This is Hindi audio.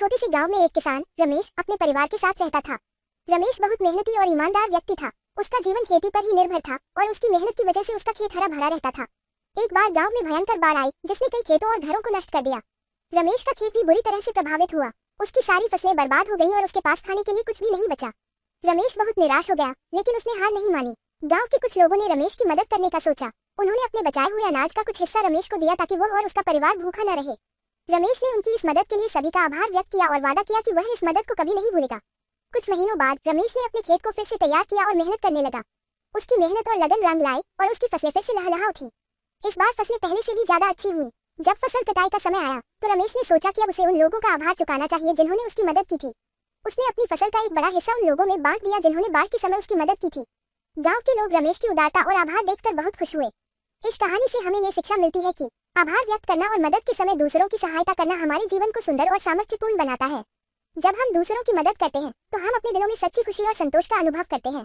छोटे से गांव में एक किसान रमेश अपने परिवार के साथ रहता था रमेश बहुत मेहनती और ईमानदार व्यक्ति था उसका जीवन खेती पर ही निर्भर था और उसकी मेहनत की वजह से उसका खेत हरा भरा रहता था एक बार गांव में भयंकर बाढ़ आई जिसने कई खेतों और घरों को नष्ट कर दिया रमेश का खेत भी बुरी तरह से प्रभावित हुआ उसकी सारी फसलें बर्बाद हो गई और उसके पास खाने के लिए कुछ भी नहीं बचा रमेश बहुत निराश हो गया लेकिन उसने हार नहीं मानी गाँव के कुछ लोगों ने रमेश की मदद करने का सोचा उन्होंने अपने बचाए हुए अनाज का कुछ हिस्सा रमेश को दिया ताकि वो और उसका परिवार भूखा न रहे रमेश ने उनकी इस मदद के लिए सभी का आभार व्यक्त किया और वादा किया कि वह इस मदद को कभी नहीं भूलेगा कुछ महीनों बाद रमेश ने अपने खेत को फिर से तैयार किया और मेहनत करने लगा उसकी मेहनत और लगन रंग लाए और उसकी फसलें फिर से लहलहा उठी इस बार फसलें पहले से भी ज्यादा अच्छी हुई जब फसल कटाई का समय आया तो रमेश ने सोचा कि अब उसे उन लोगों का आभार चुकाना चाहिए जिन्होंने उसकी मदद की थी उसने अपनी फसल का एक बड़ा हिस्सा उन लोगों में बांट दिया जिन्होंने बाढ़ के समय उसकी मदद की थी गांव के लोग रमेश की उदारता और आभार देखकर बहुत खुश हुए इस कहानी से हमें ये शिक्षा मिलती है कि आभार व्यक्त करना और मदद के समय दूसरों की सहायता करना हमारे जीवन को सुंदर और सामर्थ्यपूर्ण बनाता है जब हम दूसरों की मदद करते हैं तो हम अपने दिलों में सच्ची खुशी और संतोष का अनुभव करते हैं